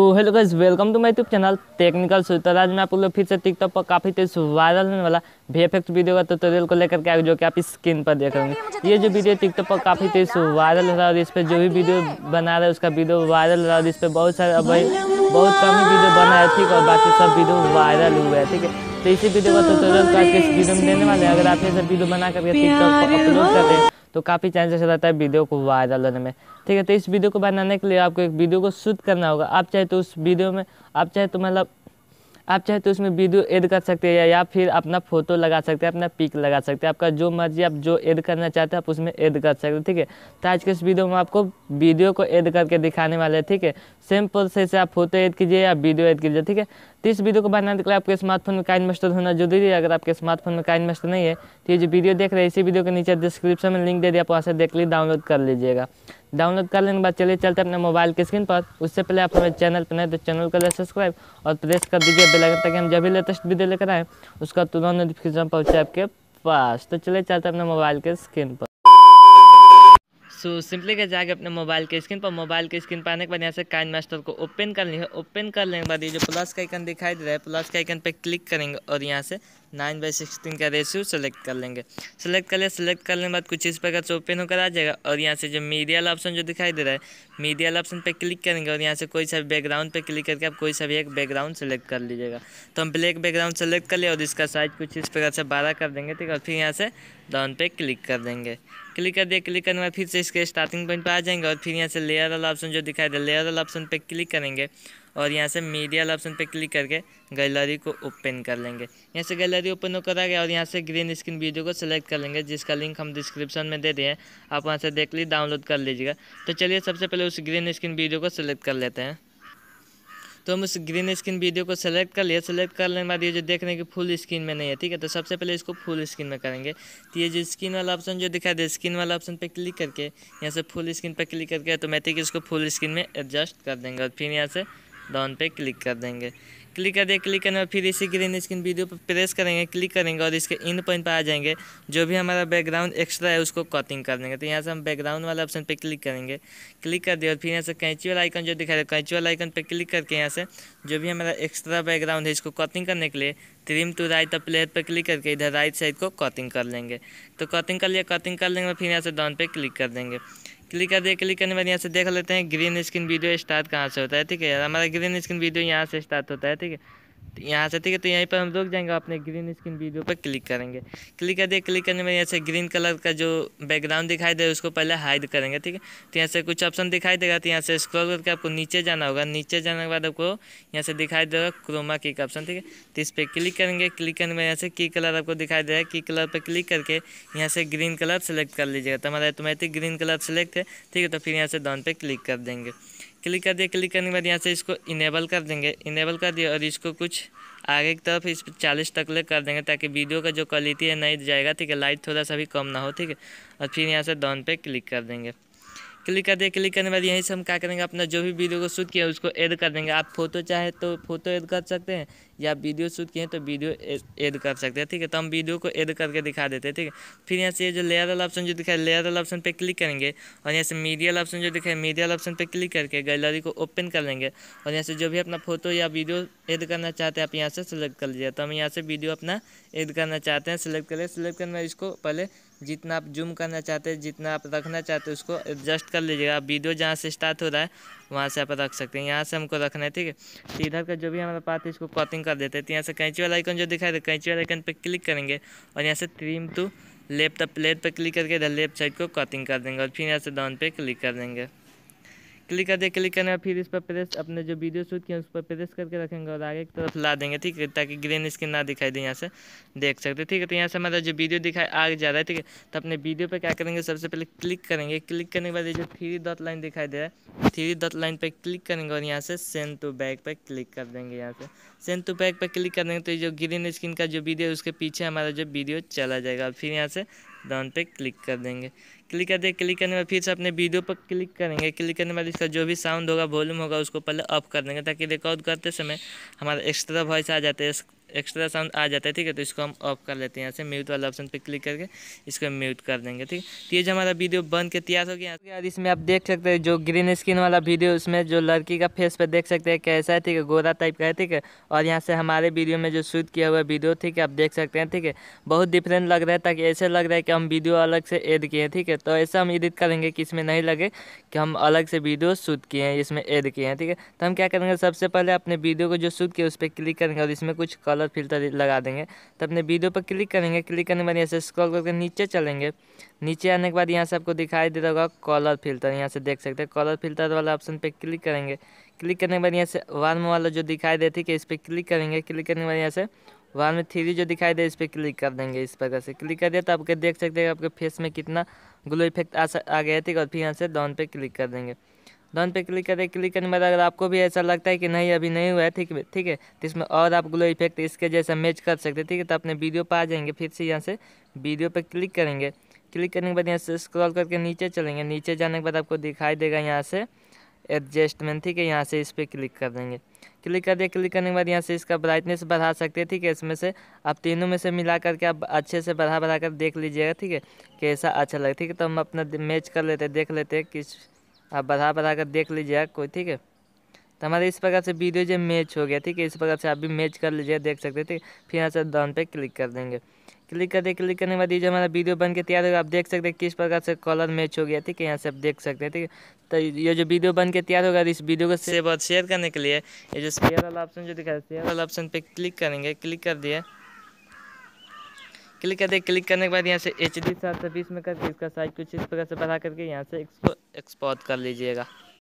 तो hello guys welcome to my YouTube channel technical तो आज मैं आप लोग फिर से टिकटॉक पर काफ़ी तेज वायरल होने वाला वी वीडियो का ट्यूटोरियल को लेकर के आगे जो कि आप स्क्रीन पर देख रहे हैं ये जो वीडियो टिकटॉक पर काफ़ी तेज वायरल हो रहा है और इस पर जो भी वीडियो बना रहा है उसका वीडियो वायरल हो रहा है और इस पर बहुत सारे भाई बहुत कम ही वीडियो बना है ठीक और बाकी सब वीडियो वायरल हुए है ठीक है तो इसी वीडियो का ट्यूटोरियल का वीडियो में देने वाले हैं अगर आप ये सब वीडियो बना करके टिकटॉक पर अपलोड कर दें तो काफ़ी चांसेस रहता है वीडियो को वायरल होने में ठीक है तो इस वीडियो को बनाने के लिए आपको एक वीडियो को शूट करना होगा आप चाहे तो उस वीडियो में आप चाहे तो मतलब आप चाहे तो उसमें वीडियो ऐड कर सकते हैं या फिर अपना फ़ोटो लगा सकते हैं अपना पिक लगा सकते हैं आपका जो मर्जी आप जो ऐड करना चाहते हैं आप उसमें ऐड कर सकते हैं ठीक है तो आज के इस वीडियो में आपको वीडियो को ऐड करके दिखाने वाले हैं ठीक है सेम प्रोसेस से आप फोटो ऐड कीजिए या वीडियो ऐड कीजिए ठीक है तो इस वीडियो को बनाने के लिए आपके स्मार्टफोन में काइन मस्टर होना जरूरी है अगर आपके स्मार्टफोन में काइन मस्टर नहीं है तो ये जो वीडियो देख रहे हैं इसी वीडियो के नीचे डिस्क्रिप्शन में लिंक दे दिया आप वहाँ से देख लीजिए डाउनलोड कर लीजिएगा डाउनलोड कर लेने के बाद चलिए चलते अपने मोबाइल की स्क्रीन पर उससे पहले आप हमारे चैनल पर नए तो चैनल को ले सब्सक्राइब और प्रेस कर दीजिए आइकन ताकि हम जब भी लेटेस्ट वीडियो लेकर आएँ उसका तुरंत नोटिफिकेशन पहुँचे आपके पास तो चलिए चलते अपने मोबाइल के स्क्रीन पर सो सिंपली के जाके अपने मोबाइल के स्क्रीन पर मोबाइल के स्क्रीन पर आने के बाद यहाँ से काइन मास्टर को ओपन कर है ओपन कर लेने के बाद ये जो प्लस का आइकन दिखाई दे रहा है प्लस का आइकन पे क्लिक करेंगे और यहाँ से नाइन बाई सिक्सटीन का रेशियो सेलेक्ट कर लेंगे सेलेक्ट कर लिया सेलेक्ट करने के बाद कुछ इस प्रकार से ओपन होकर आ जाएगा और यहाँ से जो मीडियल ऑप्शन जो दिखाई दे रहा है मीडियल ऑप्शन पे क्लिक करेंगे और यहाँ से कोई सा बैकग्राउंड पे क्लिक करके आप कोई सा भी एक बैकग्राउंड सेलेक्ट कर लीजिएगा तो हम ब्लैक बैकग्राउंड सेलेक्ट कर लिया और इसका साइज कुछ इस प्रकार से बारह कर देंगे ठीक है और फिर यहाँ से डाउन पे क्लिक कर देंगे क्लिक कर दिया क्लिक करने के बाद फिर से इसके स्टार्टिंग पॉइंट पर आ जाएंगे और फिर यहाँ से लेयर वाला ऑप्शन जो दिखाई दे लेयर वाला ऑप्शन पर क्लिक करेंगे और यहाँ से वाला ऑप्शन पे क्लिक करके गैलरी को ओपन कर लेंगे यहाँ से गैलरी ओपन हो करा गया और यहाँ से ग्रीन स्क्रीन वीडियो को सेलेक्ट कर लेंगे जिसका लिंक हम डिस्क्रिप्शन में दे रहे हैं आप वहाँ से देख ली डाउनलोड कर लीजिएगा तो चलिए सबसे पहले उस ग्रीन स्क्रीन वीडियो को सेलेक्ट कर लेते हैं तो हम उस ग्रीन स्क्रीन वीडियो को सेलेक्ट कर लिए सेलेक्ट करने के बाद ये जो देख रहे हैं कि फुल स्क्रीन में नहीं है ठीक है तो सबसे पहले इसको फुल स्क्रीन में करेंगे तो ये जो स्क्रीन वाला ऑप्शन जो दिखा दे स्क्रीन वाला ऑप्शन पे क्लिक करके यहाँ से फुल स्क्रीन पर क्लिक करके ऑटोमेटिक इसको फुल स्क्रीन में एडजस्ट कर देंगे और फिर यहाँ से डाउन पे क्लिक कर देंगे क्लिक कर दिए क्लिक करने और फिर इसी ग्रीन स्क्रीन वीडियो पर प्रेस करेंगे क्लिक करेंगे और इसके इन पॉइंट पर आ जाएंगे जो भी हमारा बैकग्राउंड एक्स्ट्रा है उसको कटिंग कर देंगे तो यहाँ से हम बैकग्राउंड वाला ऑप्शन पर क्लिक करेंगे क्लिक कर दिए और फिर यहाँ से कैंची वाला आइकन जो दिखा रहे कैंची वाला आइकन पर क्लिक करके यहाँ से जो भी हमारा एक्स्ट्रा बैकग्राउंड है इसको कटिंग करने के लिए trim to right up layer पर क्लिक करके इधर राइट साइड को कटिंग कर लेंगे तो कटिंग कर लिया कटिंग कर लेंगे फिर यहाँ से डाउन पे क्लिक कर देंगे क्लिक कर दिया क्लिक करने बाद यहाँ से देख लेते हैं ग्रीन स्क्रीन वीडियो स्टार्ट कहाँ से होता है ठीक है हमारा ग्रीन स्क्रीन वीडियो यहाँ से स्टार्ट होता है ठीक है तो यहाँ से ठीक है तो यहीं पर हम रुक जाएंगे अपने ग्रीन स्क्रीन वीडियो पर क्लिक करेंगे क्लिक कर दिए क्लिक करने में यहाँ से ग्रीन कलर का जो बैकग्राउंड दिखाई दे उसको पहले हाइड करेंगे ठीक है तो यहाँ से कुछ ऑप्शन दिखाई देगा तो यहाँ से स्क्रॉल करके आपको नीचे जाना होगा नीचे जाने के बाद आपको यहाँ से दिखाई देगा क्रोमा की ऑप्शन ठीक है तो इस पर क्लिक करेंगे क्लिक करने में यहाँ से की कलर आपको दिखाई दे रहा है की कलर पर क्लिक करके यहाँ से ग्रीन कलर सेलेक्ट कर लीजिएगा तो हमारा ऑटोमेटिक ग्रीन कलर सेलेक्ट है ठीक है तो फिर यहाँ से डॉन पर क्लिक कर देंगे क्लिक कर दिया क्लिक करने के बाद यहाँ से इसको इनेबल कर देंगे इनेबल कर दिया और इसको कुछ आगे की तरफ इस पर चालीस तक ले कर देंगे ताकि वीडियो का जो क्वालिटी है नहीं जाएगा ठीक है लाइट थोड़ा सा भी कम ना हो ठीक है और फिर यहाँ से डॉन पे क्लिक कर देंगे क्लिक कर दिया क्लिक करने के बाद यहीं से हम क्या करेंगे अपना जो भी वीडियो को शूट किया उसको ऐड कर देंगे आप फोटो चाहे तो फोटो ऐड कर सकते हैं या वीडियो शूट किए तो वीडियो ऐड कर सकते हैं ठीक है तो हम वीडियो को ऐड करके दिखा देते हैं ठीक है फिर यहाँ से जो लेयर वाला ऑप्शन जो दिखा है लेयर वाला ऑप्शन पर क्लिक करेंगे और यहाँ से मीडिया वाला ऑप्शन जो दिखा है वाला ऑप्शन पर क्लिक करके गैलरी को ओपन कर लेंगे और यहाँ से जो भी अपना फोटो या वीडियो ऐड करना चाहते हैं आप यहाँ से सिलेक्ट कर लीजिए तो हम यहाँ से वीडियो अपना ऐड करना चाहते हैं सिलेक्ट करें सेलेक्ट करना इसको पहले जितना आप जूम करना चाहते हैं जितना आप रखना चाहते हैं उसको एडजस्ट कर लीजिएगा आप वीडियो जहाँ से स्टार्ट हो रहा है वहाँ से आप रख सकते हैं यहाँ से हमको रखना है ठीक है तो इधर का जो भी हमारा पार्ट है इसको कटिंग कर देते हैं तो यहाँ से कैंची वाला आइकन जो दिखाई दे कैंची वाला आइकन पर क्लिक करेंगे और यहाँ से ट्रीम टू लेफ्ट प्लेट पर क्लिक करके इधर लेफ्ट साइड को कटिंग कर देंगे और फिर यहाँ से डाउन पे क्लिक कर देंगे क्लिक कर दिया क्लिक करने फिर इस पर प्रेस अपने जो वीडियो शूट किया उस पर प्रेस करके रखेंगे और आगे की तरफ ला देंगे ठीक है ताकि ग्रीन स्क्रीन ना दिखाई दे यहाँ से देख सकते ठीक है तो यहाँ से हमारा जो वीडियो दिखाई आगे जा रहा है ठीक है तो अपने वीडियो पर क्या करेंगे सबसे पहले क्लिक करेंगे क्लिक करने के बाद ये जो थ्री डॉट लाइन दिखाई दे रहा है थ्री डॉट लाइन पर क्लिक करेंगे और यहाँ से सेंड टू बैक पर क्लिक कर देंगे यहाँ से सेंड टू बैक पर क्लिक कर देंगे तो जो ग्रीन स्क्रीन का जो वीडियो है उसके पीछे हमारा जो वीडियो चला जाएगा फिर यहाँ से डाउन पे क्लिक कर देंगे क्लिक कर देंगे क्लिक करने के बाद फिर से अपने वीडियो पर क्लिक करेंगे क्लिक करने के बाद इसका जो भी साउंड होगा वॉल्यूम होगा उसको पहले ऑफ कर देंगे ताकि रिकॉर्ड करते समय हमारा एक्स्ट्रा वॉइस आ जाता है एक्स्ट्रा साउंड आ जाता है ठीक है तो इसको हम ऑफ कर लेते हैं यहाँ से म्यूट वाला ऑप्शन पे क्लिक करके इसको म्यूट कर देंगे ठीक है तो ये जो हमारा वीडियो बन के तैयार हो गया यहाँ इसमें आप देख सकते हैं जो ग्रीन स्किन वाला वीडियो उसमें जो लड़की का फेस पर देख सकते हैं कैसा है ठीक है गोरा टाइप का है ठीक है और यहाँ से हमारे वीडियो में जो शूट किया हुआ वीडियो ठीक है आप देख सकते हैं ठीक है बहुत डिफरेंट लग रहा है ताकि ऐसे लग रहा है कि हम वीडियो अलग से एड किए हैं ठीक है तो ऐसा हम एडिट करेंगे कि इसमें नहीं लगे कि हम अलग से वीडियो शूट किए हैं इसमें एड किए हैं ठीक है तो हम क्या करेंगे सबसे पहले अपने वीडियो को जो शूट किया उस पर क्लिक करेंगे और इसमें कुछ कलर कलर फिल्टर लगा देंगे तो अपने वीडियो पर क्लिक करेंगे क्लिक करने के बाद यहाँ से स्क्रॉल करके नीचे चलेंगे नीचे आने के बाद यहाँ से आपको दिखाई दे रहा होगा कलर फिल्टर यहाँ से देख सकते हैं कलर फिल्टर वाला ऑप्शन पर क्लिक करेंगे क्लिक करने के बाद यहाँ से वार्म वाला जो दिखाई देती है इस पर क्लिक करेंगे क्लिक करने के बाद यहाँ से वन में थ्री जो दिखाई दे इस पर क्लिक कर देंगे इस प्रकार से क्लिक कर दिया तो आपके देख सकते हैं आपके फेस में कितना ग्लो इफेक्ट आ, आ गया थी और फिर यहाँ से डाउन पे क्लिक कर देंगे डन पे क्लिक करें क्लिक करने के बाद अगर आपको भी ऐसा लगता है कि नहीं अभी नहीं हुआ है ठीक है ठीक है तो इसमें और आप ग्लो इफेक्ट इसके जैसा मैच कर सकते हैं ठीक है तो अपने वीडियो पर आ जाएंगे फिर से यहाँ से वीडियो पर क्लिक करेंगे क्लिक करने के बाद यहाँ से स्क्रॉल करके नीचे चलेंगे नीचे जाने के बाद आपको दिखाई देगा यहाँ से एडजस्टमेंट ठीक है यहाँ से इस पर क्लिक कर देंगे क्लिक कर दिया क्लिक करने के बाद यहाँ से इसका ब्राइटनेस बढ़ा सकते हैं ठीक है इसमें से आप तीनों में से मिला करके आप अच्छे से बढ़ा बढ़ा कर देख लीजिएगा ठीक है कैसा अच्छा लगे ठीक है तो हम अपना मैच कर लेते हैं देख लेते हैं किस आप बढ़ा बढ़ा कर देख लीजिए कोई ठीक है तो हमारे इस प्रकार से वीडियो जो मैच हो गया ठीक है इस प्रकार से आप भी मैच कर लीजिए देख सकते थे फिर यहाँ से डन पे क्लिक कर देंगे क्लिक दे क्लिक करने के बाद ये जो हमारा वीडियो बन के तैयार होगा आप देख सकते हैं किस प्रकार से कलर मैच हो गया ठीक है यहाँ से आप देख सकते हैं ठीक है तो ये जो वीडियो बन के तैयार होगा इस वीडियो को सेव और शेयर करने के लिए ये जो शेयर वाला ऑप्शन जो दिखा शेयर वाला ऑप्शन पर क्लिक करेंगे क्लिक कर दिए क्लिक कर दे क्लिक करने के बाद यहाँ से एच डी सात सौ बीस में करके इसका साइज कुछ इस प्रकार से बढ़ा करके यहाँ से इसको एक्सपोर्ट कर लीजिएगा